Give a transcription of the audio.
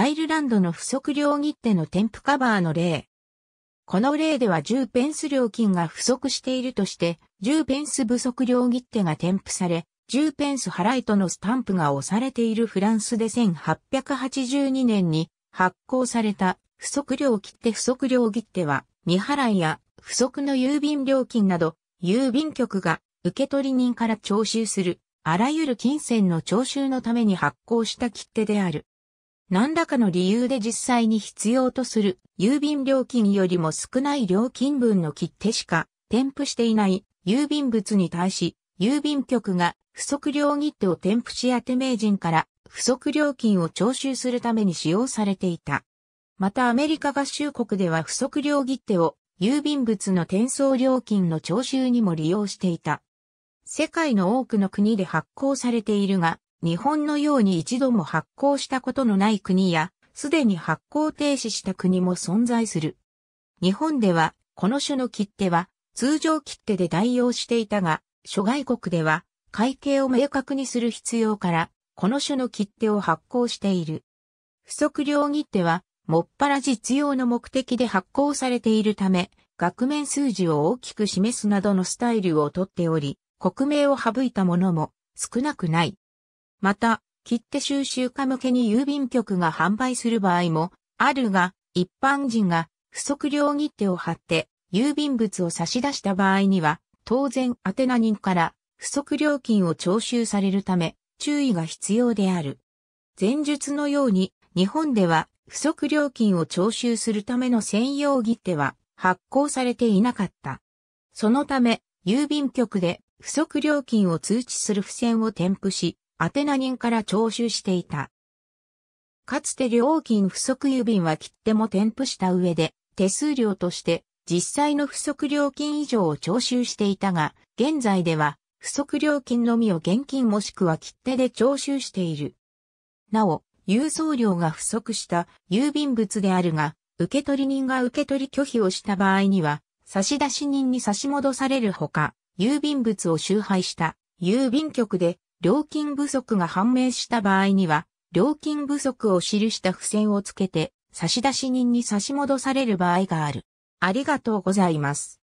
アイルランドの不足量切手の添付カバーの例。この例では10ペンス料金が不足しているとして、10ペンス不足量切手が添付され、10ペンス払いとのスタンプが押されているフランスで1882年に発行された不足量切手不足量切手は、未払いや不足の郵便料金など、郵便局が受取人から徴収する、あらゆる金銭の徴収のために発行した切手である。何らかの理由で実際に必要とする郵便料金よりも少ない料金分の切手しか添付していない郵便物に対し、郵便局が不足料切手を添付し宛名人から不足料金を徴収するために使用されていた。またアメリカ合衆国では不足料切手を郵便物の転送料金の徴収にも利用していた。世界の多くの国で発行されているが、日本のように一度も発行したことのない国や、すでに発行停止した国も存在する。日本では、この種の切手は、通常切手で代用していたが、諸外国では、会計を明確にする必要から、この種の切手を発行している。不足量切手は、もっぱら実用の目的で発行されているため、額面数字を大きく示すなどのスタイルをとっており、国名を省いたものも少なくない。また、切手収集家向けに郵便局が販売する場合もあるが、一般人が不足量切手を貼って郵便物を差し出した場合には、当然宛名人から不足料金を徴収されるため注意が必要である。前述のように日本では不足料金を徴収するための専用切手は発行されていなかった。そのため郵便局で不足料金を通知する付箋を添付し、アテナ人から徴収していた。かつて料金不足郵便は切手も添付した上で、手数料として実際の不足料金以上を徴収していたが、現在では不足料金のみを現金もしくは切手で徴収している。なお、郵送料が不足した郵便物であるが、受取人が受取拒否をした場合には、差出人に差し戻されるほか、郵便物を集配した郵便局で料金不足が判明した場合には、料金不足を記した付箋をつけて、差出人に差し戻される場合がある。ありがとうございます。